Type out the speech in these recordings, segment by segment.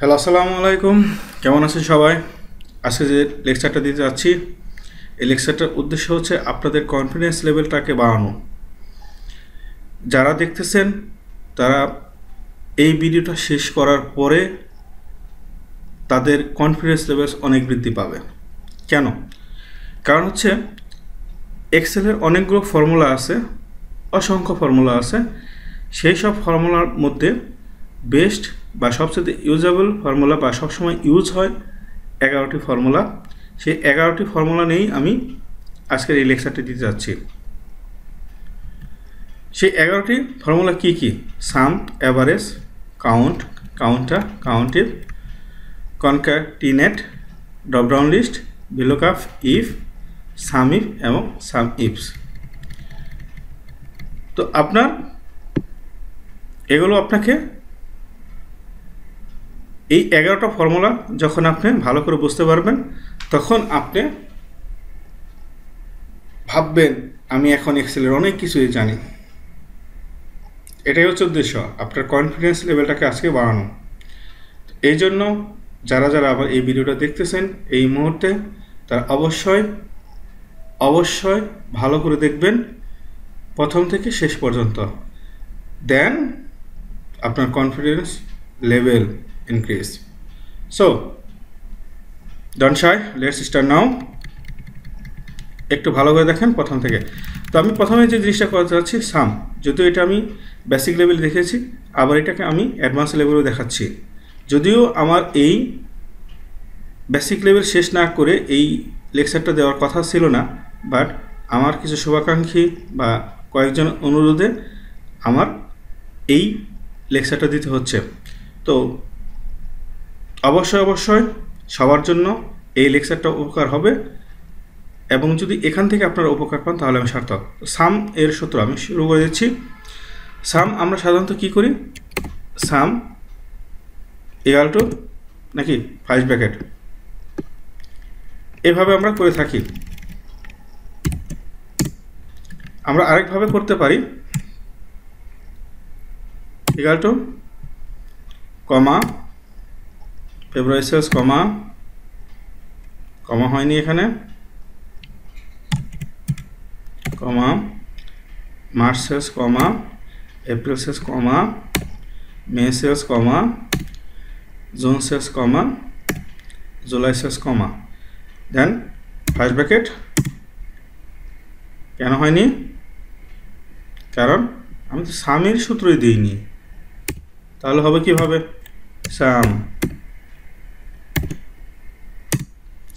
Hello আসসালামু আলাইকুম কেমন আছেন সবাই আজকে যে লেকচারটা দিতে যাচ্ছি এই লেকচারটার উদ্দেশ্য হচ্ছে আপনাদের কনফিডেন্স লেভেলটাকে বাড়ানো যারা দেখতেছেন তারা এই ভিডিওটা শেষ করার পরে তাদের কনফিডেন্স লেভেলস অনেক বৃদ্ধি পাবে কেন কারণ হচ্ছে এক্সেলের অনেকগুলো ফর্মুলা আছে অসংখ্য ফর্মুলা আছে সেই সব ফর্মুলার মধ্যে বেস্ট বা সবচেয়ে ইউজেবল ফর্মুলা বা সবসময় ইউজ হয় এগারোটি ফর্মুলা সেই এগারোটি ফর্মুলা নিয়েই আমি আজকের এই লেকচারটি দিতে যাচ্ছি সেই এগারোটি ফর্মুলা কি কি sum average count counter countif concat dropdown list কাফ ইফ সাম ইফ এবং সাম ইফস তো আপনার এগুলো আপনাকে এই এগারোটা ফর্মুলা যখন আপনি ভালো করে বুঝতে পারবেন তখন আপনি ভাববেন আমি এখন এক্সেলের অনেক কিছুই জানি এটাই হচ্ছে উদ্দেশ্য আপনার কনফিডেন্স লেভেলটাকে আজকে বাড়ানো এই জন্য যারা যারা আবার এই ভিডিওটা দেখতেছেন এই মুহূর্তে তারা অবশ্যই অবশ্যই ভালো করে দেখবেন প্রথম থেকে শেষ পর্যন্ত দেন আপনার confidence level increase so don't shy let's start now একটু ভালো করে দেখেন প্রথম থেকে তো আমি প্রথমে যে জিনিসটা করতে চাচ্ছি সাম যদিও এটা আমি বেসিক লেভেল দেখেছি আবার এটাকে আমি অ্যাডভান্স লেভেলও দেখাচ্ছি যদিও আমার এই বেসিক লেভেল শেষ না করে এই লেকচারটা দেওয়ার কথা ছিল না বাট আমার কিছু শুভাকাঙ্ক্ষী বা কয়েকজন অনুরোধে আমার এই লেকচারটা দিতে হচ্ছে তো অবশ্যই অবশ্যই সবার জন্য এই লেকচারটা উপকার হবে এবং যদি এখান থেকে আপনারা উপকার পান তাহলে আমি সার্থক সাম এর সূত্র আমি শুরু করে দিচ্ছি সাম আমরা সাধারণত কি করি সাম ইগাল টু নাকি ফার্স্ট প্যাকেট এভাবে আমরা করে থাকি আমরা আরেকভাবে করতে পারি ইগাল টু কমা ফেব্রুয়ারি কমা কমা হয়নি এখানে comma March sales comma April sales comma May sales comma June sales comma July sales comma then first bracket কেন হয়নি কারণ আমি তো সামির সূত্রই দিইনি তাহলে হবে কিভাবে সাম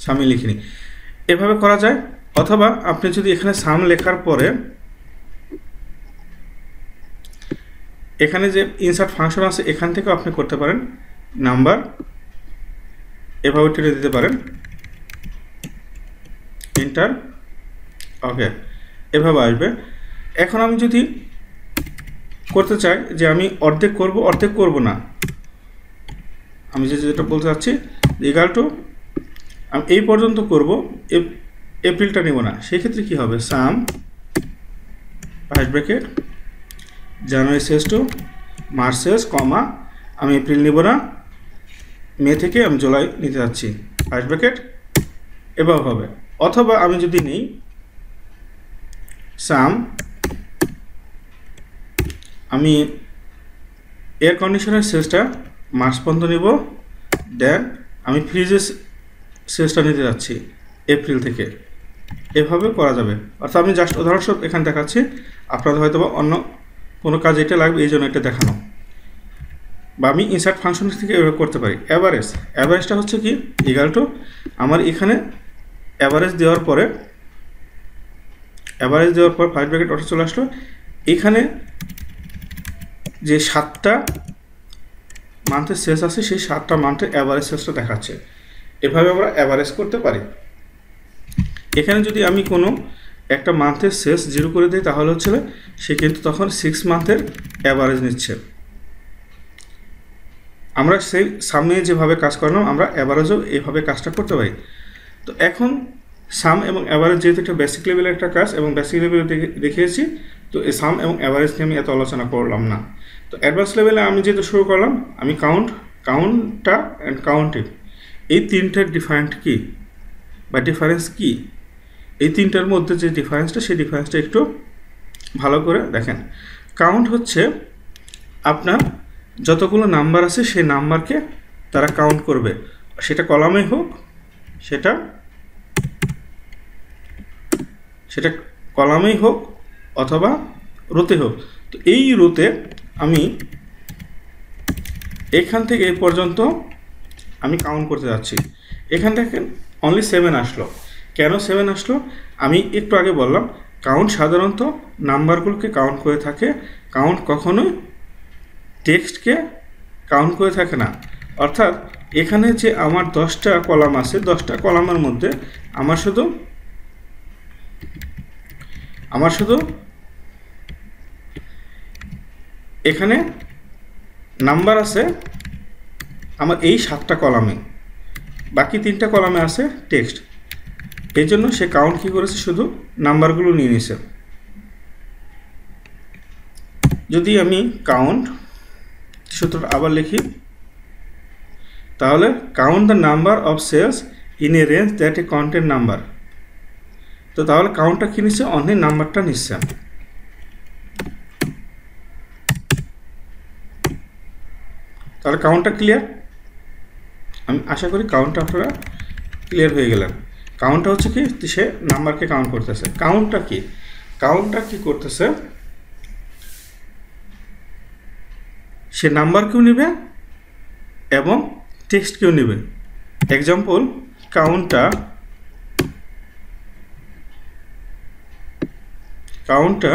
সামি লিখিনি এভাবে করা যায় অথবা আপনি যদি এখানে সাম লেখার পরে এখানে যে ইনসার্ট ফাংশন আছে এখান থেকেও আপনি করতে পারেন নাম্বার এভাবে টেনে দিতে পারেন ইন্টার ওকে এভাবে আসবে এখন আমি যদি করতে চাই যে আমি অর্ধেক করব অর্ধেক করব না আমি যে যেটা বলতে চাচ্ছি ইগাল টু আমি এই পর্যন্ত করব এপ্রিলটা নেব না সেক্ষেত্রে কি হবে সাম পাশ ব্র্যাকেট জানুয়ারি শেষ টু মার্চ শেষ কমা আমি এপ্রিল নেব না মে থেকে আমি জুলাই নিতে যাচ্ছি পাশ ব্র্যাকেট এভাবে হবে অথবা আমি যদি নিই সাম আমি এয়ার কন্ডিশনের শেষটা মার্চ পর্যন্ত নেব দেন আমি ফ্রিজের সিরিজটা নিতে যাচ্ছি এপ্রিল থেকে এভাবে করা যাবে অর্থাৎ আচ্ছা, আমি জাস্ট উদাহরণস্বরূপ এখানে দেখাচ্ছি আপনাদের হয়তো বা অন্য কোনো কাজ এটা লাগবে এই জন্য এটা দেখানো বা আমি ইনসার্ট ফাংশন থেকে এভাবে করতে পারি অ্যাভারেজ অ্যাভারেজটা হচ্ছে কি ইগাল টু আমার এখানে অ্যাভারেজ দেওয়ার পরে অ্যাভারেজ দেওয়ার পর ফাইভ প্যাকেট অর্ডার চলে আসলো এখানে যে সাতটা মান্থের শেষ আছে সেই সাতটা মান্থের অ্যাভারেজ শেষটা দেখাচ্ছে এভাবে আমরা অ্যাভারেজ করতে পারি এখানে যদি আমি কোনো একটা মান্থের শেষ জিরো করে দিই তাহলে হচ্ছে সে কিন্তু তখন সিক্স মান্থের অ্যাভারেজ নিচ্ছে আমরা সেই সামনে যেভাবে কাজ করলাম আমরা অ্যাভারেজও এইভাবে কাজটা করতে পারি তো এখন সাম এবং অ্যাভারেজ যেহেতু একটা বেসিক লেভেলের একটা কাজ এবং বেসিক লেভেলে দেখিয়েছি তো এই সাম এবং অ্যাভারেজ নিয়ে আমি এত আলোচনা করলাম না তো অ্যাডভান্স লেভেলে আমি যেহেতু শুরু করলাম আমি কাউন্ট কাউন্টটা অ্যান্ড কাউন্টিং এই তিনটার ডিফারেন্ট কি বা ডিফারেন্স কি এই তিনটার মধ্যে যে ডিফারেন্সটা সেই ডিফারেন্সটা একটু ভালো করে দেখেন কাউন্ট হচ্ছে আপনার যতগুলো নাম্বার আছে সেই নাম্বারকে তারা কাউন্ট করবে সেটা কলামে হোক সেটা সেটা কলামেই হোক অথবা রোতে হোক তো এই রোতে আমি এখান থেকে এ পর্যন্ত আমি কাউন্ট করতে যাচ্ছি এখান থেকে অনলি সেভেন আসলো কেন সেভেন আসলো আমি একটু আগে বললাম কাউন্ট সাধারণত নাম্বারগুলোকে কাউন্ট করে থাকে কাউন্ট কখনোই টেক্সটকে কাউন্ট করে থাকে না অর্থাৎ এখানে যে আমার দশটা কলাম আছে দশটা কলামের মধ্যে আমার শুধু আমার শুধু এখানে নাম্বার আছে আমার এই সাতটা কলামে বাকি তিনটা কলামে আছে টেক্সট এই জন্য সে কাউন্ট কী করেছে শুধু নাম্বারগুলো নিয়ে নিছে যদি আমি কাউন্ট সূত্রটা আবার লিখি তাহলে count the number of sales in a range that a কাউন্টের নাম্বার তো তাহলে কাউন্টটা কী নিচ্ছে অনেক নাম্বারটা নিচ্ছে তাহলে কাউন্টটা ক্লিয়ার আমি আশা করি কাউন্ট আপনারা ক্লিয়ার হয়ে গেলেন কাউন্টটা হচ্ছে কি সে নাম্বারকে কাউন্ট করতেছে কাউন্টটা কি কাউন্টটা কি করতেছে সে নাম্বারকেও নেবে এবং টেক্সট কেউ নেবে এক্সাম্পল কাউন্টটা কাউন্টটা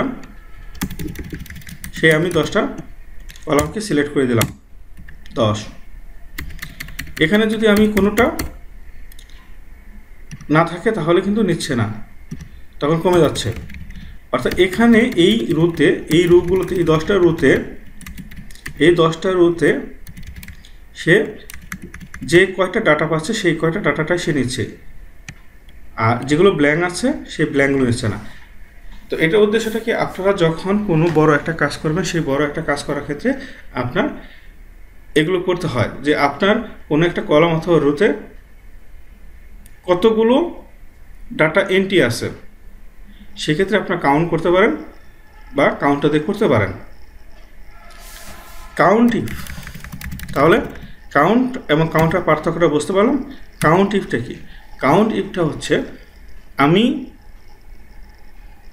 সে আমি দশটা কলামকে সিলেক্ট করে দিলাম দশ এখানে যদি আমি কোনোটা না থাকে তাহলে কিন্তু নিচ্ছে না তখন কমে যাচ্ছে অর্থাৎ এখানে এই রুতে এই রুগুলোতে এই দশটা রুতে এই দশটা রুতে সে যে কয়টা ডাটা পাচ্ছে সেই কয়টা ডাটাটা সে নিচ্ছে আর যেগুলো ব্ল্যাঙ্ক আছে সেই ব্ল্যাঙ্কগুলো নিচ্ছে না তো এটার উদ্দেশ্যটা কি আপনারা যখন কোনো বড় একটা কাজ করবেন সেই বড় একটা কাজ করার ক্ষেত্রে আপনার এগুলো করতে হয় যে আপনার কোনো একটা কলম অথবা রুতে কতগুলো ডাটা এন্ট্রি আছে সেক্ষেত্রে আপনার কাউন্ট করতে পারেন বা কাউন্টটা দিয়ে করতে পারেন কাউন্টিং তাহলে কাউন্ট এবং কাউন্টার পার্থক্যটা বুঝতে পারলাম কাউন্ট ইফটা কি কাউন্ট ইফটা হচ্ছে আমি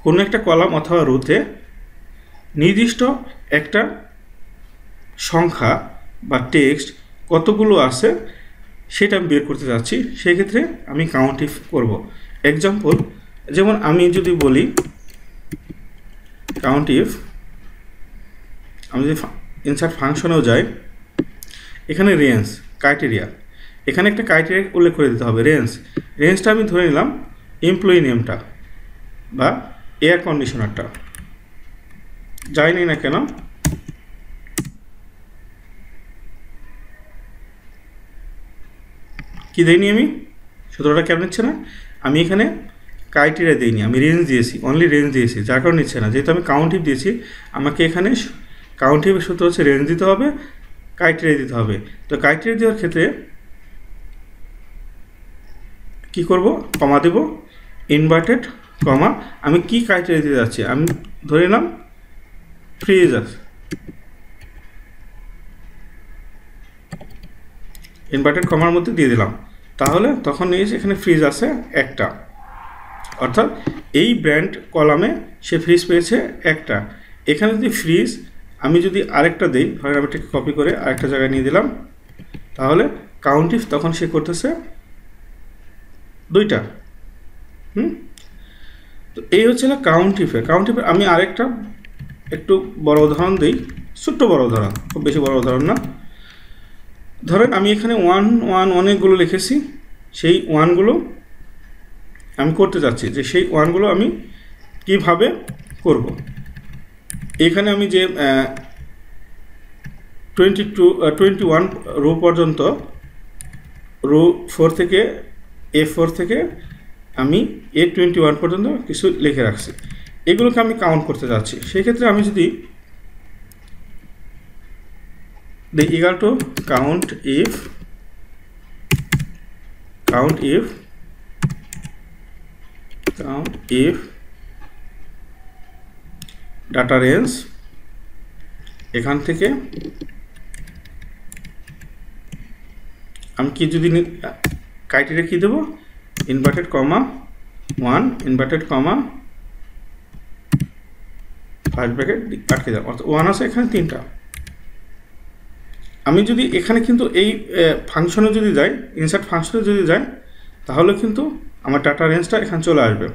কোনো একটা কলাম অথবা রুতে নির্দিষ্ট একটা সংখ্যা বা টেক্সট কতগুলো আছে সেটা আমি বের করতে চাচ্ছি সেই ক্ষেত্রে আমি কাউন্ট ইফ করব এক্সাম্পল যেমন আমি যদি বলি কাউন্ট ইফ আমি যদি ইনসার্ট ফাংশনেও যাই এখানে রেঞ্জ ক্রাইটেরিয়া এখানে একটা ক্রাইটেরিয়া উল্লেখ করে দিতে হবে রেঞ্জ রেঞ্জটা আমি ধরে নিলাম এমপ্লয়ি নেমটা বা এয়ার কন্ডিশনারটা যাই নি না কেন কি দেয়নি আমি সতেরোটা কেন নিচ্ছে না আমি এখানে ক্রাইটেরিয়া দিইনি আমি রেঞ্জ দিয়েছি অনলি রেঞ্জ দিয়েছি যার কারণে নিচ্ছে না যেহেতু আমি কাউন্ট হিপ দিয়েছি আমাকে এখানে কাউন্ট হিপের সূত্র হচ্ছে রেঞ্জ দিতে হবে ক্রাইটেরিয়া দিতে হবে তো ক্রাইটেরিয়া দেওয়ার ক্ষেত্রে কি করব কমা দেব ইনভার্টেড কমা আমি কি ক্রাইটেরিয়া দিতে যাচ্ছি আমি ধরে নিলাম ফ্রিজ আছে ইনভার্টেড কমার মধ্যে দিয়ে দিলাম তাহলে তখন নিয়ে যে এখানে ফ্রিজ আছে একটা অর্থাৎ এই ব্র্যান্ড কলামে সে ফ্রিজ পেয়েছে একটা এখানে যদি ফ্রিজ আমি যদি আরেকটা দিই ধরেন আমি এটাকে কপি করে আরেকটা জায়গায় নিয়ে দিলাম তাহলে কাউন্টিফ তখন সে করতেছে দুইটা হুম তো এই হচ্ছে না কাউন্টিফে কাউন্টিফে আমি আরেকটা একটু বড় উদাহরণ দিই ছোট্ট বড় উদাহরণ খুব বেশি বড় উদাহরণ না ধরেন আমি এখানে ওয়ান ওয়ান অনেকগুলো লিখেছি সেই ওয়ানগুলো আমি করতে যাচ্ছি যে সেই ওয়ানগুলো আমি কিভাবে করব। এখানে আমি যে twenty two twenty one row পর্যন্ত রো ফোর থেকে এ ফোর থেকে আমি এ টোয়েন্টি ওয়ান পর্যন্ত কিছু লিখে রাখছি এগুলোকে আমি কাউন্ট করতে যাচ্ছি সেক্ষেত্রে আমি যদি the equal to count if count if count if data range এখান থেকে আমি কি যদি ক্রাইটেরিয়া কি দেবো inverted comma one inverted comma first bracket আটকে দেওয়া অর্থাৎ ওয়ান আছে এখানে তিনটা আমি যদি এখানে কিন্তু এই ফাংশনে যদি যাই ইনসার্ট ফাংশনে যদি যাই তাহলে কিন্তু আমার ডাটা রেঞ্জটা এখানে চলে আসবে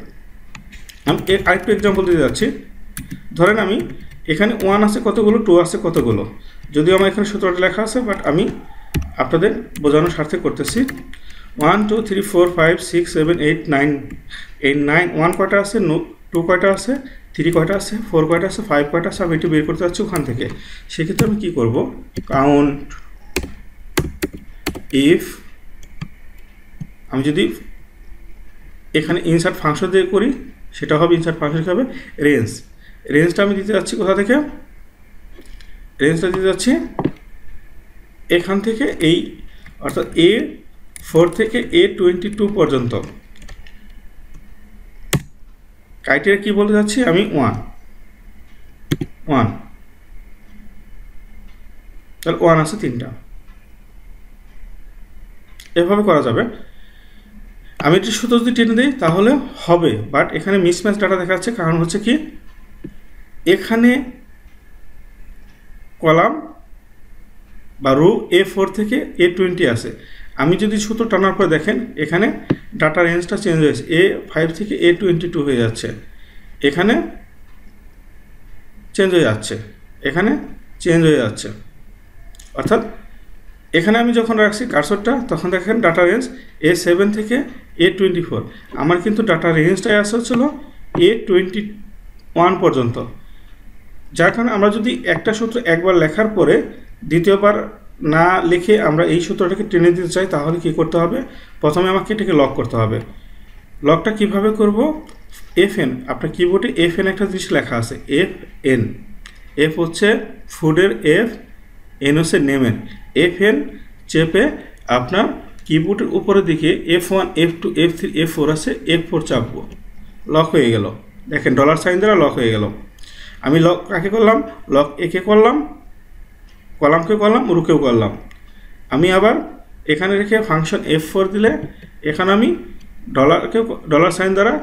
আমি এর আরেকটু এক্সাম্পল দিতে যাচ্ছি ধরেন আমি এখানে ওয়ান আছে কতগুলো টু আছে কতগুলো যদিও আমার এখানে সতেরোটা লেখা আছে বাট আমি আপনাদের বোঝানোর স্বার্থে করতেছি one two three four five six seven eight nine এই নাইন ওয়ান কয়টা আছে টু কয়টা আছে থ্রি কয়টা আছে ফোর কয়টা আছে ফাইভ কয়টা আছে আমি একটু বের করতে পারছি ওখান থেকে সেক্ষেত্রে আমি কী করবো কাউন্ট ইফ আমি যদি এখানে ইনসার্ট ফাংশন দিয়ে করি সেটা হবে ইনসার্ট ফাংশন হবে রেঞ্জ রেঞ্জটা আমি দিতে যাচ্ছি কোথা থেকে রেঞ্জটা দিতে যাচ্ছি এখান থেকে এই অর্থাৎ এ ফোর থেকে এ টোয়েন্টি টু পর্যন্ত ক্রাইটেরিয়া কি বলতে চাচ্ছি আমি ওয়ান ওয়ান তাহলে ওয়ান আছে তিনটা এভাবে করা যাবে আমি এটি শুধু যদি টেনে দিই তাহলে হবে বাট এখানে মিসম্যাচ ডাটা দেখা যাচ্ছে কারণ হচ্ছে কি এখানে কলাম বা রো এ ফোর থেকে এ টোয়েন্টি আছে আমি যদি সুতো টানার পর দেখেন এখানে ডাটা রেঞ্জটা চেঞ্জ হয়েছে এ ফাইভ থেকে এ টোয়েন্টি টু হয়ে যাচ্ছে এখানে চেঞ্জ হয়ে যাচ্ছে এখানে চেঞ্জ হয়ে যাচ্ছে অর্থাৎ এখানে আমি যখন রাখছি কারসরটা তখন দেখেন ডাটা রেঞ্জ এ সেভেন থেকে এ টোয়েন্টি ফোর আমার কিন্তু ডাটা রেঞ্জটাই আসা হচ্ছিল এ টোয়েন্টি ওয়ান পর্যন্ত যার কারণে আমরা যদি একটা সূত্র একবার লেখার পরে দ্বিতীয়বার না লিখে আমরা এই সূত্রটাকে টেনে দিতে চাই তাহলে কি করতে হবে প্রথমে আমাকে এটাকে লক করতে হবে লকটা কিভাবে করব এফ এন আপনার কিবোর্ডে এফ এন একটা জিনিস লেখা আছে এফ এন এফ হচ্ছে ফুডের এফ এন হচ্ছে নেমেন এফ এন চেপে আপনার কিবোর্ডের উপরের দিকে F one F two F three F four আছে এফ ফোর চাপবো লক হয়ে গেল দেখেন ডলার সাইন দ্বারা লক হয়ে গেল আমি লক কাকে করলাম লক একে করলাম কলামকে করলাম রুকেও করলাম আমি আবার এখানে রেখে ফাংশন এফ ফোর দিলে এখানে আমি ডলারকে ডলার সাইন দ্বারা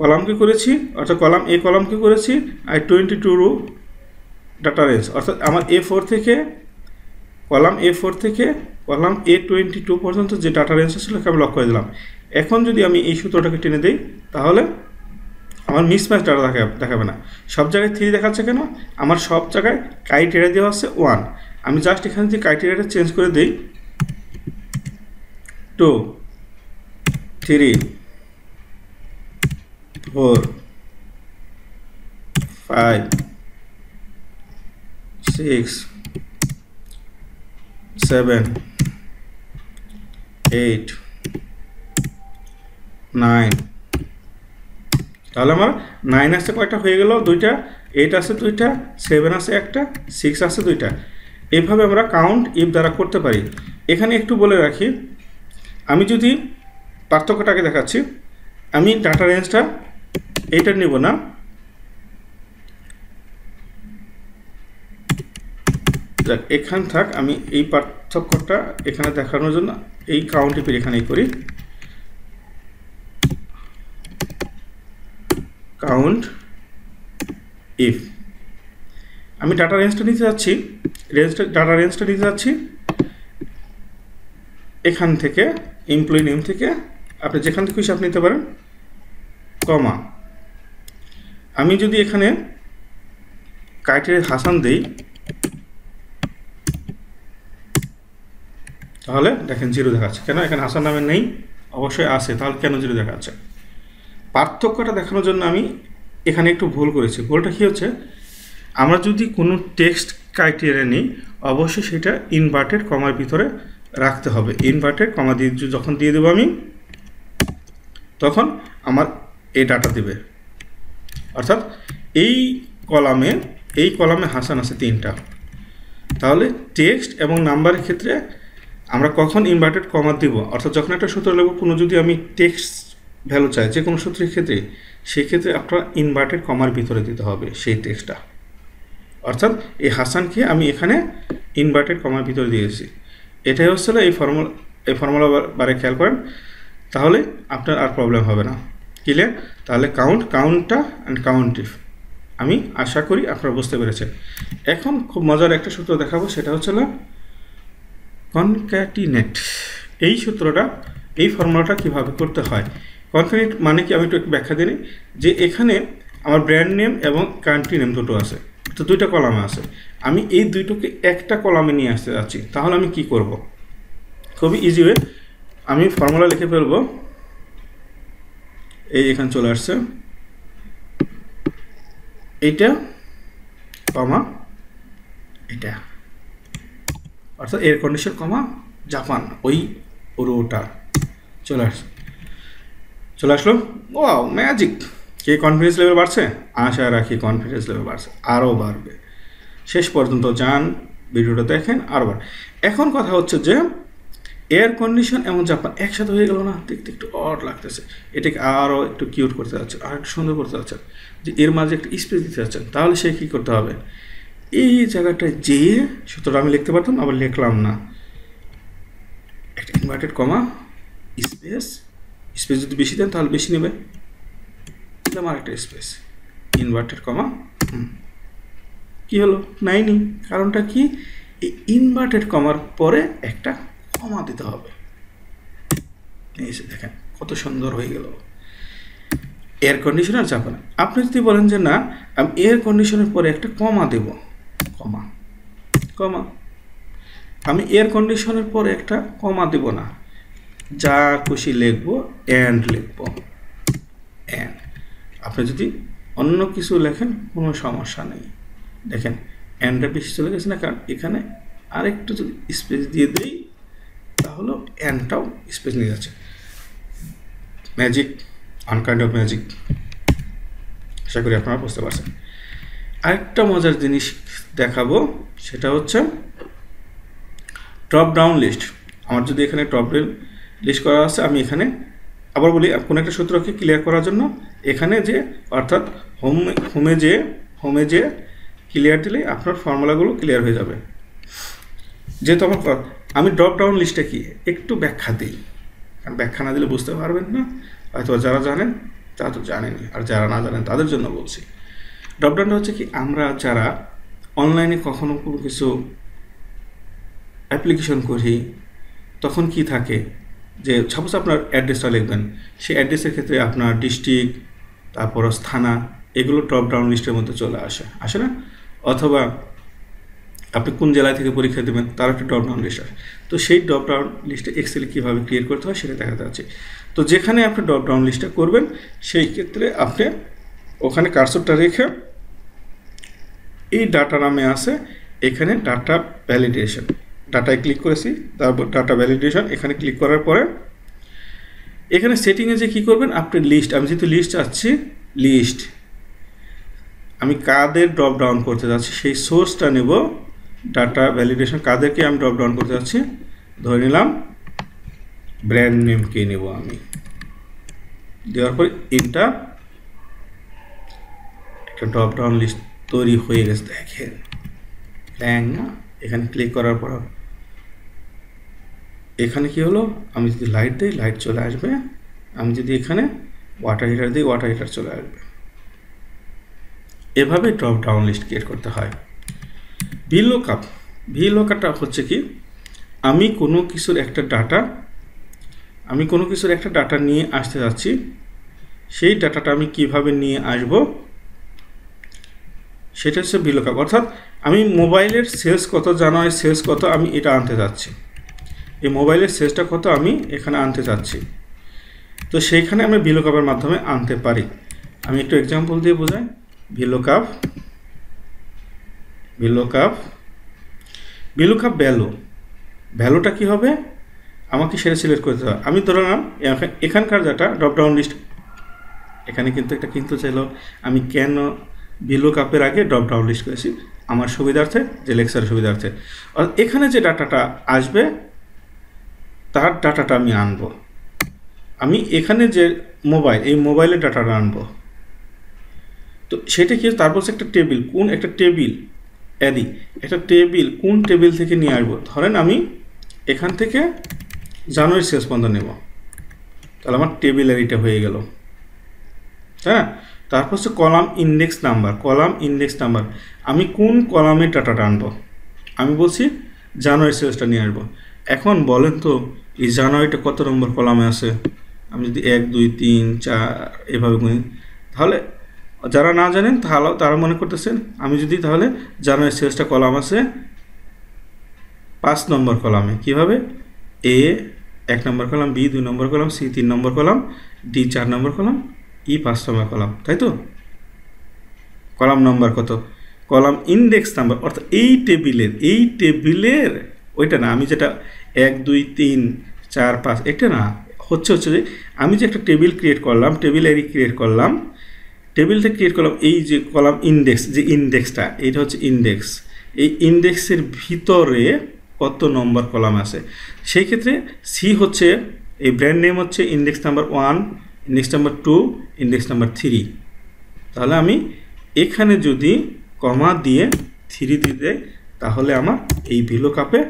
কলামকে করেছি অর্থাৎ কলাম এ কলামকে করেছি আর twenty two row data range অর্থাৎ আমার এ ফোর থেকে কলাম এ ফোর থেকে কলাম এ টোয়েন্টি টু পর্যন্ত যে ডাটা রেঞ্জ আছে সেটাকে আমি লক করে দিলাম এখন যদি আমি এই সূত্রটাকে টেনে দিই তাহলে আমার মিসম্যাচ ডাটা দেখা দেখাবে না সব জায়গায় থ্রি দেখাচ্ছে কেন আমার সব জায়গায় ক্রাইটেরিয়া দেওয়া আছে ওয়ান আমি জাস্ট এখান থেকে ক্রাইটেরিয়াটা চেঞ্জ করে দিই two three four five six seven eight nine তাহলে আমার নাইন আসতে কয়টা হয়ে গেল দুইটা এইট আসে দুইটা সেভেন আসে একটা সিক্স আসে দুইটা এভাবে আমরা কাউন্ট ইফ দ্বারা করতে পারি এখানে একটু বলে রাখি আমি যদি পার্থক্যটাকে দেখাচ্ছি আমি ডাটা রেঞ্জটা এইটা নেব না যাক এখান থাক আমি এই পার্থক্যটা এখানে দেখানোর জন্য এই কাউন্ট ইপের এখানেই করি count ইফ আমি ডাটা রেঞ্জটা নিতে যাচ্ছি রেঞ্জটা ডাটা রেঞ্জটা নিতে যাচ্ছি এখান থেকে এমপ্লয়ি নেম থেকে আপনি যেখান থেকে হিসাব নিতে পারেন কমা আমি যদি এখানে ক্রাইটেরিয়া হাসান দেই তাহলে দেখেন জিরো দেখাচ্ছে কেন এখানে হাসান নামে নেই অবশ্যই আছে তাহলে কেন জিরো দেখাচ্ছে পার্থক্যটা দেখানোর জন্য আমি এখানে একটু ভুল করেছি ভুলটা কী হচ্ছে আমরা যদি কোনো টেক্সট ক্রাইটেরিয়া নিই অবশ্যই সেটা ইনভার্টেড কমার ভিতরে রাখতে হবে ইনভার্টেড কমা দিয়ে যখন দিয়ে দেবো আমি তখন আমার এই ডাটা দেবে অর্থাৎ এই কলামে এই কলামে হাসান আছে তিনটা তাহলে টেক্সট এবং নাম্বারের ক্ষেত্রে আমরা কখন ইনভার্টেড কমা দিব অর্থাৎ যখন একটা সূত্র লেখব কোনো যদি আমি টেক্সট ভ্যালু চায় যে কোনো সূত্রের ক্ষেত্রে সেক্ষেত্রে আপনার ইনভার্টেড কমার ভিতরে দিতে হবে সেই টেক্সটটা অর্থাৎ এই হাসানকে আমি এখানে ইনভার্টেড কমার ভিতরে দিয়েছি এটাই হচ্ছে এই ফর্মুলা এই ফর্মুলা বারে খেয়াল করেন তাহলে আপনার আর প্রবলেম হবে না ক্লিয়ার তাহলে কাউন্ট কাউন্টটা অ্যান্ড কাউন্টিভ আমি আশা করি আপনারা বুঝতে পেরেছেন এখন খুব মজার একটা সূত্র দেখাবো সেটা হচ্ছে কনক্যাটিনেট এই সূত্রটা এই ফর্মুলাটা কিভাবে করতে হয় কনফিডেন্ট মানে কি আমি একটু ব্যাখ্যা দিই যে এখানে আমার ব্র্যান্ড নেম এবং কান্ট্রি নেম দুটো আছে তো দুইটা কলামে আছে আমি এই দুইটোকে একটা কলামে নিয়ে আসতে যাচ্ছি তাহলে আমি কি করব। খুবই ইজি ওয়ে আমি ফর্মুলা লিখে ফেলব এই এখানে চলে আসছে এটা কমা এটা অর্থাৎ এয়ার কন্ডিশন কমা জাপান ওই পুরোটা চলে আসছে চলে আসলো ও ম্যাজিক কে কনফিডেন্স লেভেল বাড়ছে আশা রাখি কনফিডেন্স লেভেল বাড়ছে আরও বাড়বে শেষ পর্যন্ত যান ভিডিওটা দেখেন বার এখন কথা হচ্ছে যে এয়ার কন্ডিশন এবং জাপান একসাথে হয়ে গেল না দেখতে একটু অড লাগতেছে এটাকে আরও একটু কিউট করতে যাচ্ছে আর একটু সুন্দর করতে যাচ্ছে যে এর মাঝে একটু স্পেস দিতে যাচ্ছেন তাহলে সে কী করতে হবে এই জায়গাটায় যেয়ে সূত্রটা আমি লিখতে পারতাম আবার লিখলাম না একটা ইনভার্টেড কমা স্পেস স্পেস যদি বেশি দেন তাহলে বেশি নেবে আমার আরেকটা স্পেস ইনভার্টেড কমা কি হলো নাইনি কারণটা কি এই ইনভার্টেড কমার পরে একটা কমা দিতে হবে এসে দেখেন কত সুন্দর হয়ে গেল এয়ার কন্ডিশনার যাবে না আপনি যদি বলেন যে না আমি এয়ার কন্ডিশনের পরে একটা কমা দেব কমা কমা আমি এয়ার কন্ডিশনের পরে একটা কমা দেব না যা খুশি লিখবো অ্যান্ড লিখবো অ্যান্ড আপনি যদি অন্য কিছু লেখেন কোনো সমস্যা নেই দেখেন অ্যান্ডটা বেশি চলে গেছে না কারণ এখানে আরেকটু যদি স্পেস দিয়ে দিই তাহলে অ্যান্ডটাও স্পেস নিয়ে যাচ্ছে ম্যাজিক আনকাইন্ড অফ ম্যাজিক আশা করি আপনারা বুঝতে পারছেন আরেকটা মজার জিনিস দেখাবো সেটা হচ্ছে টপ ডাউন লিস্ট আমার যদি এখানে টপ লিস্ট করা আছে আমি এখানে আবার বলি কোনো একটা সূত্রকে ক্লিয়ার করার জন্য এখানে যে অর্থাৎ হোম হোমে যে হোমে যে ক্লিয়ার দিলে আপনার ফর্মুলাগুলো ক্লিয়ার হয়ে যাবে যেহেতু আমার আমি ড্রপ ডাউন লিস্টটা কি একটু ব্যাখ্যা দিই কারণ ব্যাখ্যা না দিলে বুঝতে পারবেন না হয়তো যারা জানেন তারা তো জানেনি আর যারা না জানেন তাদের জন্য বলছি ড্রপ ডাউনটা হচ্ছে কি আমরা যারা অনলাইনে কখনো কোনো কিছু অ্যাপ্লিকেশন করি তখন কি থাকে যে সাপোজ আপনার অ্যাড্রেসটা লিখবেন সেই অ্যাড্রেসের ক্ষেত্রে আপনার ডিস্ট্রিক্ট তারপর থানা এগুলো টপ ডাউন লিস্টের মধ্যে চলে আসে আসে না অথবা আপনি কোন জেলা থেকে পরীক্ষা দেবেন তার একটা ডপ ডাউন লিস্ট আসে তো সেই ডপ ডাউন লিস্টে এক্সেলে কীভাবে ক্রিয়েট করতে হয় সেটা দেখাতে আছে তো যেখানে আপনি ডপ ডাউন লিস্টটা করবেন সেই ক্ষেত্রে আপনি ওখানে কার্সরটা রেখে এই ডাটা নামে আসে এখানে ডাটা ভ্যালিডেশন ডাটায় ক্লিক করেছি তারপর ডাটা ভ্যালিডেশন এখানে ক্লিক করার পরে এখানে সেটিংয়ে যে কি করবেন আপনি লিস্ট আমি যেহেতু লিস্ট আসছি লিস্ট আমি কাদের ড্রপ ডাউন করতে যাচ্ছি সেই সোর্সটা নেব ডাটা ভ্যালিডেশন কাদেরকে আমি ড্রপ ডাউন করতে যাচ্ছি ধরে নিলাম ব্র্যান্ড নেমকে নেব আমি দেওয়ার পর এটা একটা ড্রপ ডাউন লিস্ট তৈরি হয়ে গেছে দেখেন ব্যাং না এখানে ক্লিক করার পর এখানে কি হলো আমি যদি লাইট দিই লাইট চলে আসবে আমি যদি এখানে ওয়াটার হিটার দিই ওয়াটার হিটার চলে আসবে এভাবে ড্রপ ডাউন লিস্ট ক্রিয়েট করতে হয় ভি লোকআপ ভি লোকআপটা হচ্ছে কি আমি কোনো কিছুর একটা ডাটা আমি কোনো কিছুর একটা ডাটা নিয়ে আসতে যাচ্ছি সেই ডাটাটা আমি কিভাবে নিয়ে আসব সেটা হচ্ছে বিলোকাপ অর্থাৎ আমি মোবাইলের সেলস কত জানা হয় সেলস কত আমি এটা আনতে যাচ্ছি এই মোবাইলের শেষটা কত আমি এখানে আনতে চাচ্ছি তো সেইখানে আমি ভিলো কাপের মাধ্যমে আনতে পারি আমি একটু এক্সাম্পল দিয়ে বোঝাই ভিলো vlookup vlookup value ভ্যালুটা কী হবে আমাকে সেটা সিলেক্ট করতে হবে আমি ধরে নাম এখানকার ডাটা ড্রপডাউন লিস্ট এখানে কিন্তু একটা কিন্তু চাইল আমি কেন ভিলো কাপের আগে ড্রপডাউন লিস্ট করেছি আমার সুবিধার্থে যে লেকচারের সুবিধার্থে এখানে যে ডাটাটা আসবে তার ডাটাটা আমি আনব আমি এখানে যে মোবাইল এই মোবাইলের ডাটাটা আনব তো সেটা কি তারপর সে একটা টেবিল কোন একটা টেবিল অ্যাদি একটা টেবিল কোন টেবিল থেকে নিয়ে আসবো ধরেন আমি এখান থেকে জানুয়ারির শেষ পর্যন্ত নেব তাহলে আমার টেবিল অ্যাডিটা হয়ে গেল হ্যাঁ তারপর হচ্ছে column index number column index number আমি কোন কলামের ডাটাটা আনবো আমি বলছি জানুয়ারি সেলসটা নিয়ে আসবো এখন বলেন তো এই জানুয়ারিটা কত নম্বর কলামে আছে আমি যদি এক দুই তিন চার এভাবে গুনি তাহলে যারা না জানেন তাহলে তারা মনে করতেছেন আমি যদি তাহলে জানুয়ারি শেষটা কলাম আছে পাঁচ নম্বর কলামে কিভাবে এ এক নম্বর কলাম বি দুই নম্বর কলাম সি তিন নম্বর কলাম ডি চার নম্বর কলাম ই পাঁচ নম্বর কলাম তাই তো কলাম নম্বর কত কলাম ইন্ডেক্স নাম্বার অর্থাৎ এই টেবিলের এই টেবিলের ওইটা না আমি যেটা এক দুই তিন চার পাঁচ এটা না হচ্ছে হচ্ছে যে আমি যে একটা টেবিল ক্রিয়েট করলাম টেবিল এরি ক্রিয়েট করলাম টেবিলটা ক্রিয়েট করলাম এই যে কলাম ইন্ডেক্স যে ইন্ডেক্সটা এটা হচ্ছে ইন্ডেক্স এই ইন্ডেক্সের ভিতরে কত নম্বর কলাম আছে সেই ক্ষেত্রে সি হচ্ছে এই ব্র্যান্ড নেম হচ্ছে index number one index number two index number three তাহলে আমি এখানে যদি কমা দিয়ে থ্রি দিতে তাহলে আমার এই ভিলো কাপে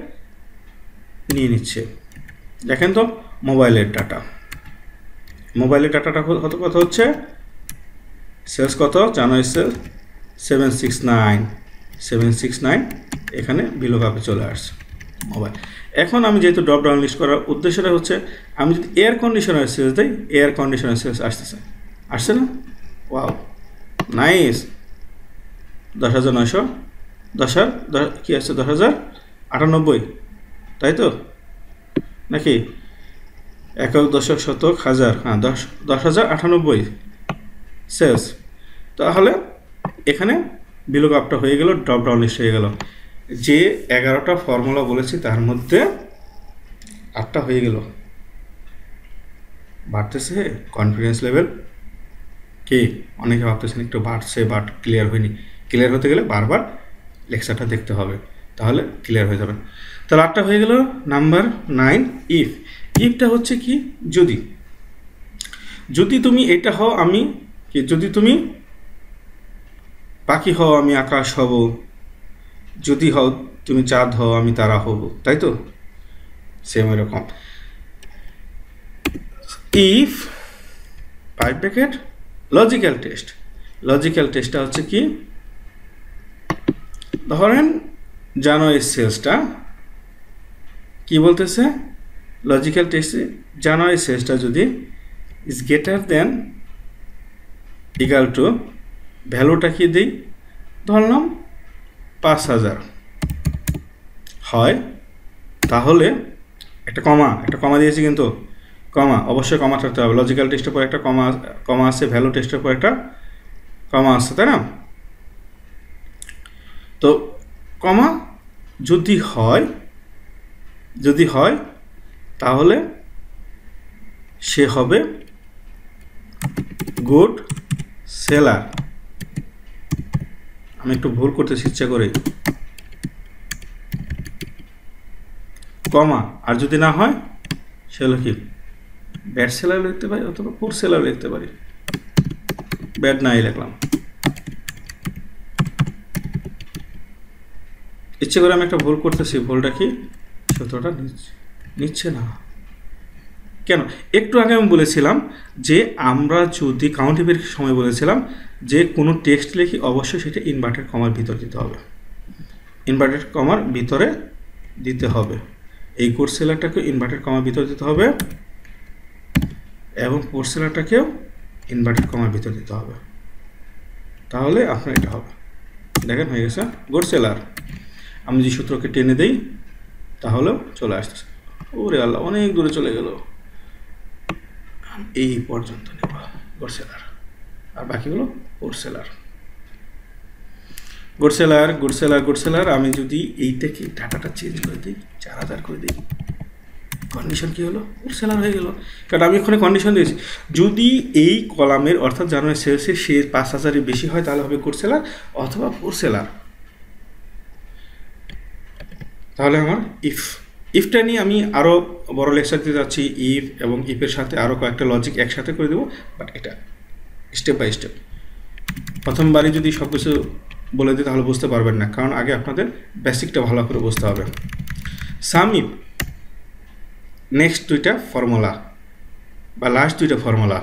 নিয়ে নিচ্ছে দেখেন তো মোবাইলের ডাটা মোবাইলের ডাটাটা কত কত হচ্ছে সেলস কত January sale seven six nine seven six nine এখানে বিলো কাপে চলে আসছে মোবাইল এখন আমি যেহেতু ড্রপ ডাউন লিস্ট করার উদ্দেশ্যটা হচ্ছে আমি যদি এয়ার কন্ডিশনার সেলস দিই এয়ার কন্ডিশনার সেলস আসতেছে আসছে না ওয়াও নাইস দশ হাজার নয়শো দশ হাজার কি আসছে দশ হাজার আটানব্বই তাই তো নাকি একক দশক শতক হাজার হ্যাঁ দশ দশ হাজার আটানব্বই সেলস তাহলে এখানে বিলুক আপটা হয়ে গেল ড্রপ ডাউন লিস্ট হয়ে গেল যে এগারোটা ফর্মুলা বলেছি তার মধ্যে আটটা হয়ে গেল বাড়তেছে কনফিডেন্স লেভেল কে অনেকে ভাবতেছেন একটু বাড়ছে বাট ক্লিয়ার হয়নি ক্লিয়ার হতে গেলে বারবার লেকচারটা দেখতে হবে তাহলে ক্লিয়ার হয়ে যাবে তাহলে আটটা হয়ে গেল নাম্বার নাইন ইফ ইফটা হচ্ছে কি যদি যদি তুমি এটা হও আমি কি যদি তুমি পাখি হও আমি আকাশ হব যদি হও তুমি চাঁদ হও আমি তারা হব তাই তো সেম এরকম ইফ পাইপ প্যাকেট লজিক্যাল টেস্ট লজিক্যাল টেস্টটা হচ্ছে কি ধরেন জানো এই সেলসটা কি বলতেছে লজিক্যাল টেস্টে জানুয়ারি শেষটা যদি is greater than equal to ভ্যালুটা কি দিই ধরলাম পাঁচ হাজার হয় তাহলে একটা কমা একটা কমা দিয়েছি কিন্তু কমা অবশ্যই কমা থাকতে হবে লজিক্যাল টেস্টের পর একটা কমা কমা আছে ভ্যালু টেস্টের পর একটা কমা আছে তাই না তো কমা যদি হয় যদি হয় তাহলে সে হবে গুড সেলার আমি একটু ভুল করতে ইচ্ছা করি কমা আর যদি না হয় সে হলো কি ব্যাট সেলার লিখতে পারি অথবা পুর সেলার লিখতে পারি ব্যাট নাই লিখলাম ইচ্ছে করে আমি একটা ভুল করতেছি ভুলটা কি সূত্রটা নিচ্ছে না কেন একটু আগে আমি বলেছিলাম যে আমরা যদি কাউন্টিভের সময় বলেছিলাম যে কোনো টেক্সট লিখি অবশ্যই সেটা ইনভার্টেড কমার ভিতর দিতে হবে ইনভার্টেড কমার ভিতরে দিতে হবে এই সেলারটাকেও ইনভার্টেড কমার ভিতরে দিতে হবে এবং সেলারটাকেও ইনভার্টেড কমার ভিতরে দিতে হবে তাহলে আপনার এটা হবে দেখেন হয়ে গেছে সেলার আমি যে সূত্রকে টেনে দেই তাহলেও চলে আসতেছে ওরে আল্লাহ অনেক দূরে চলে গেল এই পর্যন্ত নেওয়া গোরসেলার আর বাকিগুলো গোরসেলার গোরসেলার গোরসেলার গোরসেলার আমি যদি এইটাকে ডাটাটা চেঞ্জ করে দিই চার হাজার করে দিই কন্ডিশন কী হলো সেলার হয়ে গেল কারণ আমি ওখানে কন্ডিশন দিয়েছি যদি এই কলামের অর্থাৎ জানুয়ারি সেলসে সে পাঁচ হাজারের বেশি হয় তাহলে হবে সেলার অথবা সেলার তাহলে আমার ইফ ইফটা নিয়ে আমি আরও বড় লেকচার দিতে যাচ্ছি ইফ এবং ইফের সাথে আরও কয়েকটা লজিক একসাথে করে দেবো বাট এটা স্টেপ বাই স্টেপ প্রথমবারই যদি সব কিছু বলে দিই তাহলে বুঝতে পারবেন না কারণ আগে আপনাদের বেসিকটা ভালো করে বুঝতে হবে সাম ইফ নেক্সট দুইটা ফর্মুলা বা লাস্ট দুইটা ফর্মুলা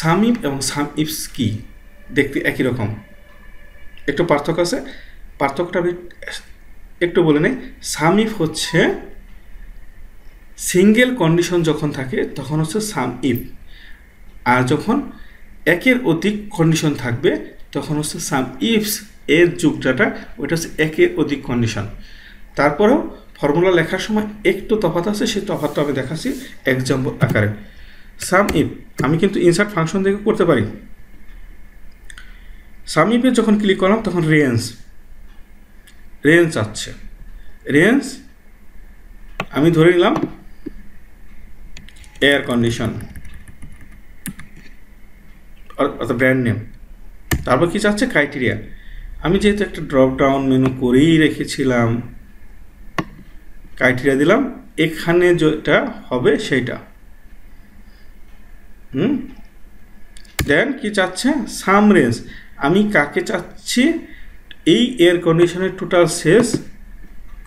সাম ইফ এবং সাম ইফস কি দেখতে একই রকম একটু পার্থক্য আছে পার্থক্যটা আমি একটু বলে নেই সামিফ হচ্ছে সিঙ্গেল কন্ডিশন যখন থাকে তখন হচ্ছে সাম ইফ আর যখন একের অধিক কন্ডিশন থাকবে তখন হচ্ছে সাম ইফস এর যুগটাটা ওইটা হচ্ছে একের অধিক কন্ডিশন তারপরেও ফর্মুলা লেখার সময় একটু তফাত আছে সেই তফাতটা আমি দেখাচ্ছি এক্সাম্পল আকারে সাম ইফ আমি কিন্তু ইনসার্ট ফাংশন থেকে করতে পারি সাম ইফে যখন ক্লিক করলাম তখন রেঞ্জ রেঞ্জ আছে রেঞ্জ আমি ধরে নিলাম এয়ার কন্ডিশন অর্থাৎ ব্র্যান্ড নেম তারপর কি চাচ্ছে ক্রাইটেরিয়া আমি যেহেতু একটা ড্রপ ডাউন মেনু করেই রেখেছিলাম ক্রাইটেরিয়া দিলাম এখানে যেটা হবে সেইটা হুম দেন কি চাচ্ছে সাম রেঞ্জ আমি কাকে চাচ্ছি এই এয়ার কন্ডিশনের টোটাল সেলস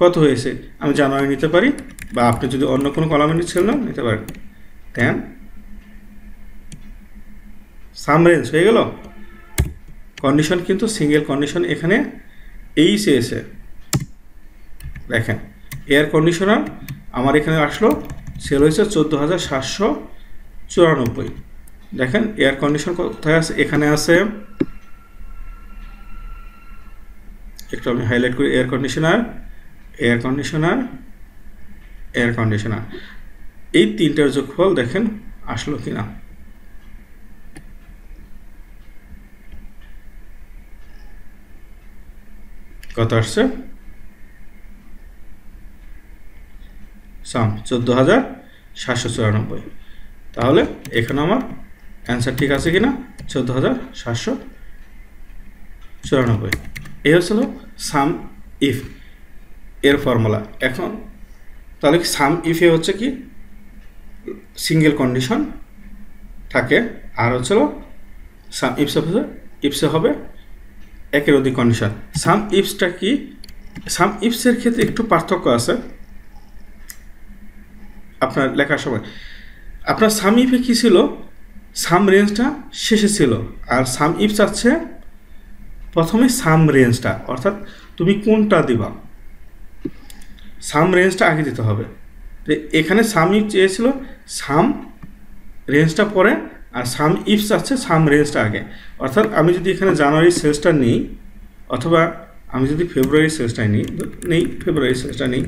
কত হয়েছে আমি জানুয়ারি নিতে পারি বা আপনি যদি অন্য কোনো কলামে না নিতে পারেন দেন সামরেঞ্জ হয়ে গেল কন্ডিশন কিন্তু সিঙ্গেল কন্ডিশন এখানে এই চেয়েছে দেখেন এয়ার কন্ডিশনার আমার এখানে আসলো সেল হয়েছে চোদ্দো হাজার সাতশো চুরানব্বই দেখেন এয়ার কন্ডিশন কোথায় আছে এখানে আছে একটু আমি হাইলাইট করি air conditioner air conditioner air conditioner এই তিনটার যোগফল দেখেন আসলো কি না কত আসছে সাম চোদ্দো হাজার সাতশো চুরানব্বই তাহলে এখানে আমার অ্যান্সার ঠিক আছে কিনা চোদ্দো হাজার সাতশো চুরানব্বই এ হচ্ছিল সাম ইফ এর ফর্মুলা এখন তাহলে সাম ইফে হচ্ছে কি সিঙ্গেল কন্ডিশন থাকে আর হচ্ছিল সাম ইফস ইফসে হবে একের অধিক কন্ডিশন সাম ইফসটা কি সাম ইফসের ক্ষেত্রে একটু পার্থক্য আছে আপনার লেখার সময় আপনার সাম ইফে কী ছিল সাম রেঞ্জটা শেষে ছিল আর সাম ইফস আছে প্রথমে সাম রেঞ্জটা অর্থাৎ তুমি কোনটা দিবা সাম রেঞ্জটা আগে দিতে হবে তো এখানে সাম ইফ চেয়েছিল সাম রেঞ্জটা পরে আর সাম ইফস আছে সাম রেঞ্জটা আগে অর্থাৎ আমি যদি এখানে জানুয়ারি সেলসটা নিই অথবা আমি যদি ফেব্রুয়ারি সেলসটাই নিই নেই ফেব্রুয়ারি সেলসটা নেই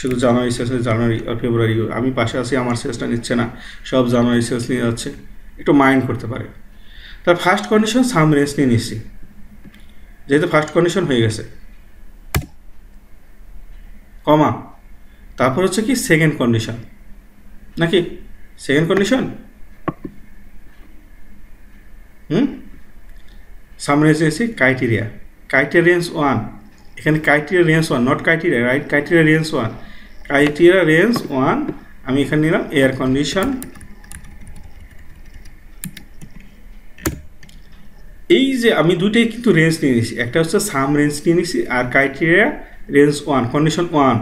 শুধু জানুয়ারি সেলস জানুয়ারি আর ফেব্রুয়ারি আমি পাশে আসি আমার সেলসটা নিচ্ছে না সব জানুয়ারি সেলস নিয়ে যাচ্ছে একটু মাইন্ড করতে পারে তার ফার্স্ট কন্ডিশন সাম রেঞ্জ নিয়ে নিচ্ছি যেহেতু ফার্স্ট কন্ডিশন হয়ে গেছে কমা তারপর হচ্ছে কি সেকেন্ড কন্ডিশন নাকি সেকেন্ড কন্ডিশন হুম সামনে এসে ক্রাইটেরিয়া ক্রাইটেরিয়া রেঞ্জ ওয়ান এখানে criteria range one not criteria right criteria range one criteria range one আমি এখানে নিলাম এয়ার কন্ডিশন এই যে আমি দুইটাই কিন্তু রেঞ্জ নিয়ে নিয়েছি একটা হচ্ছে সাম রেঞ্জ নিয়ে নিয়েছি আর criteria range one condition one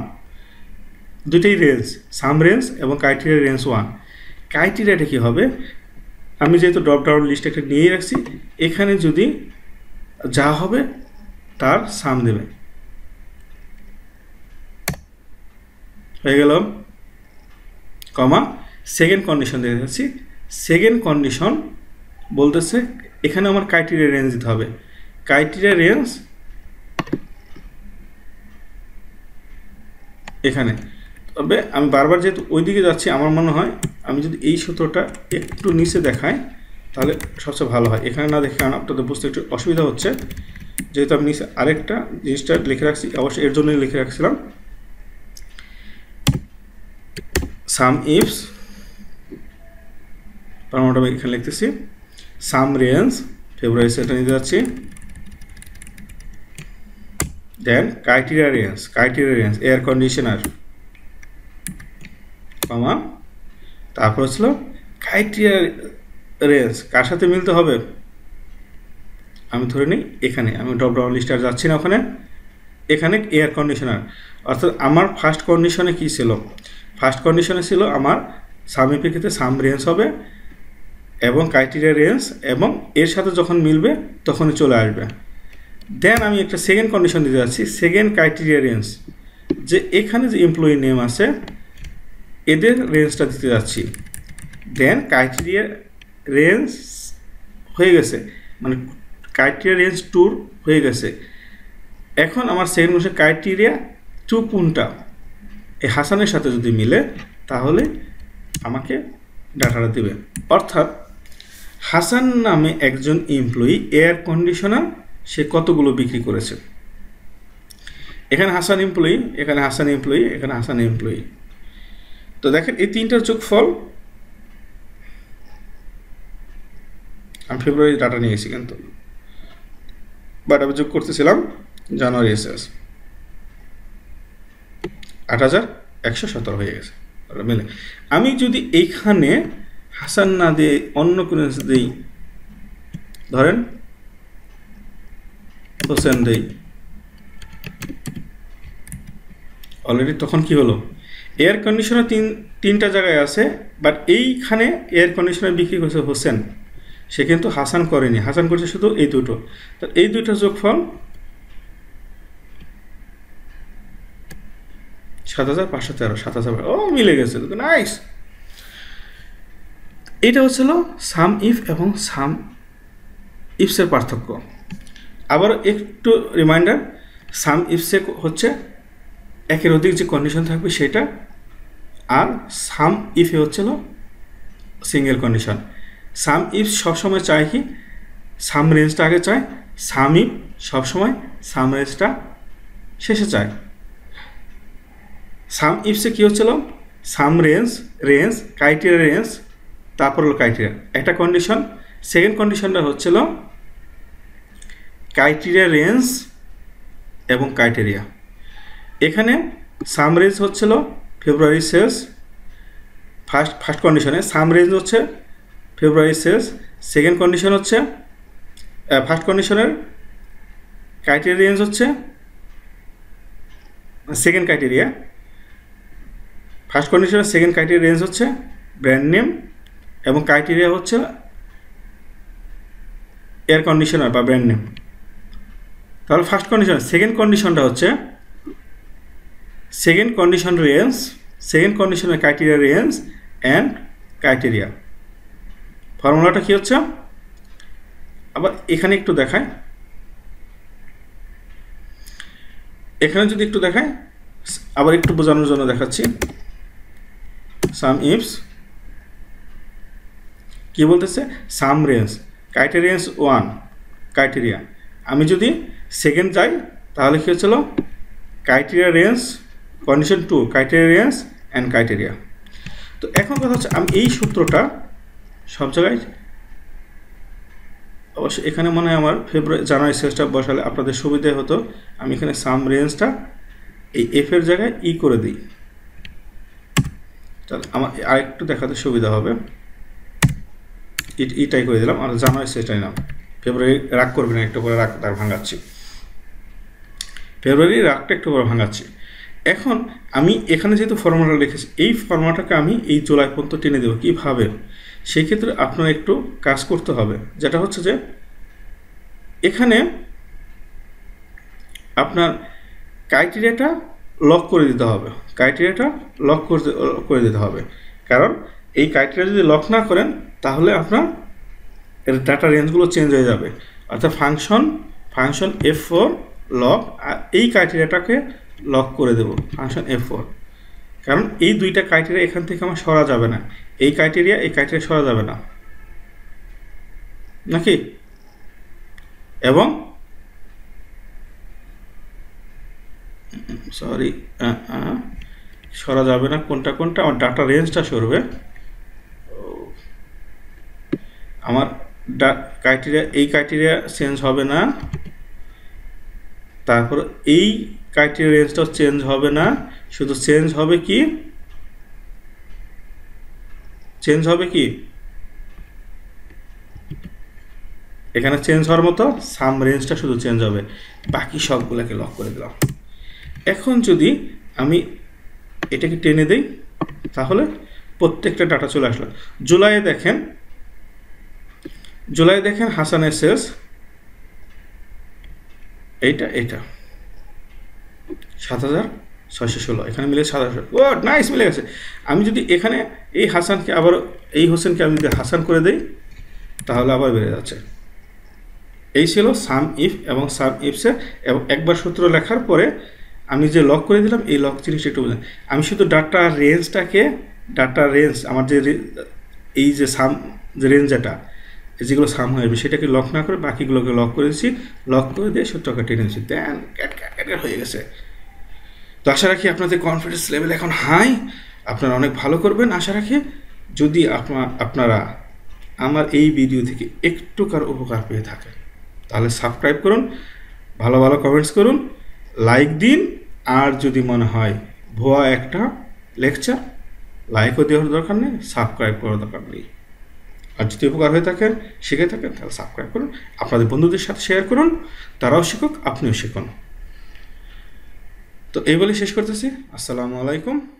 দুইটাই রেঞ্জ সাম রেঞ্জ এবং ক্রাইটেরিয়া রেঞ্জ ওয়ান ক্রাইটেরিয়াটা কী হবে আমি যেহেতু ড্রপ ডাউন লিস্ট একটা নিয়ে রাখছি এখানে যদি যা হবে তার সাম দেবে হয়ে গেল কমা সেকেন্ড কন্ডিশন দেখে যাচ্ছি সেকেন্ড কন্ডিশন বলতেছে এখানে আমার ক্রাইটেরিয়া রেঞ্জ দিতে হবে ক্রাইটেরিয়া রেঞ্জ এখানে তবে আমি বারবার যেহেতু ওইদিকে যাচ্ছি আমার মনে হয় আমি যদি এই সূত্রটা একটু নিচে দেখাই তাহলে সবচেয়ে ভালো হয় এখানে না দেখে কারণ আপনাদের বুঝতে একটু অসুবিধা হচ্ছে যেহেতু আমি নিচে আরেকটা জিনিসটা লিখে রাখছি অবশ্যই এর জন্যই লিখে রাখছিলাম সাম ইফস তার আমি এখানে লিখতেছি সাম রেঞ্জ ফেব্রুয়ারি সেটা নিতে যাচ্ছি then criteria range criteria range air conditioner comma তারপর ছিল ক্রাইটেরিয়া রেঞ্জ কার সাথে মিলতে হবে আমি ধরে নিই এখানে আমি ড্রপ ডাউন লিস্টার যাচ্ছি না ওখানে এখানে এয়ার কন্ডিশনার অর্থাৎ আমার ফার্স্ট কন্ডিশনে কি ছিল ফার্স্ট কন্ডিশনে ছিল আমার সামের সাম রেঞ্জ হবে এবং ক্রাইটেরিয়া রেঞ্জ এবং এর সাথে যখন মিলবে তখনই চলে আসবে দেন আমি একটা সেকেন্ড কন্ডিশন দিতে যাচ্ছি সেকেন্ড ক্রাইটেরিয়া রেঞ্জ যে এখানে যে এমপ্লয়ি নেম আছে এদের রেঞ্জটা দিতে যাচ্ছি দেন ক্রাইটেরিয়া রেঞ্জ হয়ে গেছে মানে ক্রাইটেরিয়া রেঞ্জ ট্যুর হয়ে গেছে এখন আমার সেকেন্ড মাসে ক্রাইটেরিয়া টু কোনটা এই হাসানের সাথে যদি মিলে তাহলে আমাকে ডাটাটা দেবে অর্থাৎ হাসান নামে একজন এমপ্লয়ি এয়ার কন্ডিশনার সে কতগুলো বিক্রি করেছে এখানে হাসান এমপ্লয়ি এখানে হাসান এমপ্লয়ি এখানে হাসান এমপ্লয়ি তো দেখেন এই তিনটার ফল আমি ফেব্রুয়ারি ডাটা নিয়েছি কিন্তু বাট আমি যোগ করতেছিলাম জানুয়ারি এসে আছে আট হাজার একশো সতেরো হয়ে গেছে আমি যদি এইখানে হাসান না দিয়ে অন্য কোনো দেই দিই ধরেন হোসেন দেই অলরেডি তখন কি হলো এয়ার কন্ডিশনার তিন তিনটা জায়গায় আছে বাট এইখানে এয়ার কন্ডিশনার বিক্রি করছে হোসেন সে কিন্তু হাসান করেনি হাসান করছে শুধু এই দুটো তো এই দুটো যোগফল সাত হাজার পাঁচশো তেরো সাত হাজার ও মিলে গেছে নাইস এটা হচ্ছিল সাম ইফ এবং সাম ইফসের পার্থক্য আবার একটু রিমাইন্ডার সাম ইফসে হচ্ছে একের অধিক যে কন্ডিশন থাকবে সেটা আর সাম ইফে হচ্ছিল সিঙ্গেল কন্ডিশন সাম ইফ সবসময় চায় কি সাম রেঞ্জটা আগে চায় সাম ইফ সবসময় সাম রেঞ্জটা শেষে চায় সাম ইফসে কী হচ্ছিল sum range range criteria range তারপর হলো ক্রাইটেরিয়া একটা কন্ডিশন সেকেন্ড কন্ডিশনটা হচ্ছিল ক্রাইটেরিয়া রেঞ্জ এবং ক্রাইটেরিয়া এখানে সাম রেঞ্জ হচ্ছিল ফেব্রুয়ারি শেষ ফার্স্ট ফার্স্ট কন্ডিশনে সাম রেঞ্জ হচ্ছে ফেব্রুয়ারি শেষ সেকেন্ড কন্ডিশন হচ্ছে ফার্স্ট কন্ডিশনের ক্রাইটেরিয়া রেঞ্জ হচ্ছে সেকেন্ড ক্রাইটেরিয়া ফার্স্ট কন্ডিশনের সেকেন্ড ক্রাইটেরিয়া রেঞ্জ হচ্ছে ব্র্যান্ড নেম এবং ক্রাইটেরিয়া হচ্ছে এয়ার কন্ডিশনার বা ব্র্যান্ড নেম তাহলে ফার্স্ট কন্ডিশনার সেকেন্ড কন্ডিশনটা হচ্ছে সেকেন্ড কন্ডিশন রেঞ্জ সেকেন্ড কন্ডিশনের ক্রাইটেরিয়া রেঞ্জ অ্যান্ড ক্রাইটেরিয়া ফর্মুলাটা কী হচ্ছে আবার এখানে একটু দেখায় এখানে যদি একটু দেখায় আবার একটু বোঝানোর জন্য দেখাচ্ছি সাম ইফস কি বলতেছে sum range criterions one criteria আমি যদি সেকেন্ড যাই তাহলে কী হচ্ছিল criteria range condition two criteria range and criteria তো এখন কথা হচ্ছে আমি এই সূত্রটা সব জায়গায় অবশ্য এখানে মনে হয় আমার ফেব্রুয়ারি জানুয়ারি শেষটা বসালে আপনাদের সুবিধা হতো আমি এখানে সাম রেঞ্জটা এই এফের জায়গায় ই e করে দিই তাহলে আমার আরেকটু দেখাতে সুবিধা হবে ইটাই করে দিলাম আর জানা হয়েছে এটাই নাম ফেব্রুয়ারি রাগ করবে না একটু করে রাগ তার ভাঙাচ্ছি ফেব্রুয়ারি রাগটা একটু করে ভাঙাচ্ছি এখন আমি এখানে যেহেতু ফর্মাটা লিখেছি এই ফর্মাটাকে আমি এই জুলাই পর্যন্ত টেনে দেবো কীভাবে সেক্ষেত্রে আপনার একটু কাজ করতে হবে যেটা হচ্ছে যে এখানে আপনার ক্রাইটেরিয়াটা লক করে দিতে হবে ক্রাইটেরিয়াটা লক করে দিতে হবে কারণ এই ক্রাইটেরিয়া যদি লক না করেন তাহলে আপনার এর ডাটা রেঞ্জগুলো চেঞ্জ হয়ে যাবে অর্থাৎ function function F four lock এই ক্রাইটেরিয়াটাকে লক করে দেব ফাংশন এফ ফোর কারণ এই দুইটা ক্রাইটেরিয়া এখান থেকে আমার সরা যাবে না এই ক্রাইটেরিয়া এই ক্রাইটেরিয়া সরা যাবে না নাকি এবং সরি সরা যাবে না কোনটা কোনটা আমার ডাটা রেঞ্জটা সরবে আমার ক্রাইটেরিয়া এই ক্রাইটেরিয়া চেঞ্জ হবে না তারপর এই ক্রাইটেরিয়া রেঞ্জটাও চেঞ্জ হবে না শুধু চেঞ্জ হবে কি চেঞ্জ হবে কি এখানে চেঞ্জ হওয়ার মতো সাম রেঞ্জটা শুধু চেঞ্জ হবে বাকি সবগুলোকে লক করে দিলাম এখন যদি আমি এটাকে টেনে দেই তাহলে প্রত্যেকটা ডাটা চলে আসলো জুলাইয়ে দেখেন জুলাই দেখেন হাসানের সেলস এইটা এটা সাত হাজার ছয়শো ষোলো এখানে মিলে সাত হাজার ও নাইস মিলে গেছে আমি যদি এখানে এই হাসানকে আবার এই হোসেনকে আমি যদি হাসান করে দিই তাহলে আবার বেড়ে যাচ্ছে এই ছিল সাম ইফ এবং সাম ইফসের এবং একবার সূত্র লেখার পরে আমি যে লক করে দিলাম এই লক জিনিসটা একটু বুঝলাম আমি শুধু ডাটা রেঞ্জটাকে ডাটা রেঞ্জ আমার যে এই যে সাম যে রেঞ্জ এটা যেগুলো সাম হয়ে যাবে সেটাকে লক না করে বাকিগুলোকে লক করে দিচ্ছি লক করে দিয়ে টাকা টেনে দিচ্ছি দেন ক্যাট ক্যাট ক্যাট হয়ে গেছে তো আশা রাখি আপনাদের কনফিডেন্স লেভেল এখন হাই আপনারা অনেক ভালো করবেন আশা রাখি যদি আপনার আপনারা আমার এই ভিডিও থেকে একটু কার উপকার পেয়ে থাকেন তাহলে সাবস্ক্রাইব করুন ভালো ভালো কমেন্টস করুন লাইক দিন আর যদি মনে হয় ভুয়া একটা লেকচার লাইকও দেওয়ার দরকার নেই সাবস্ক্রাইব করার দরকার নেই আর যদি উপকার হয়ে থাকেন শিখে থাকেন তাহলে সাবস্ক্রাইব করুন আপনাদের বন্ধুদের সাথে শেয়ার করুন তারাও শিখুক আপনিও শিখুন তো এই বলে শেষ করতেছি আসসালামু আলাইকুম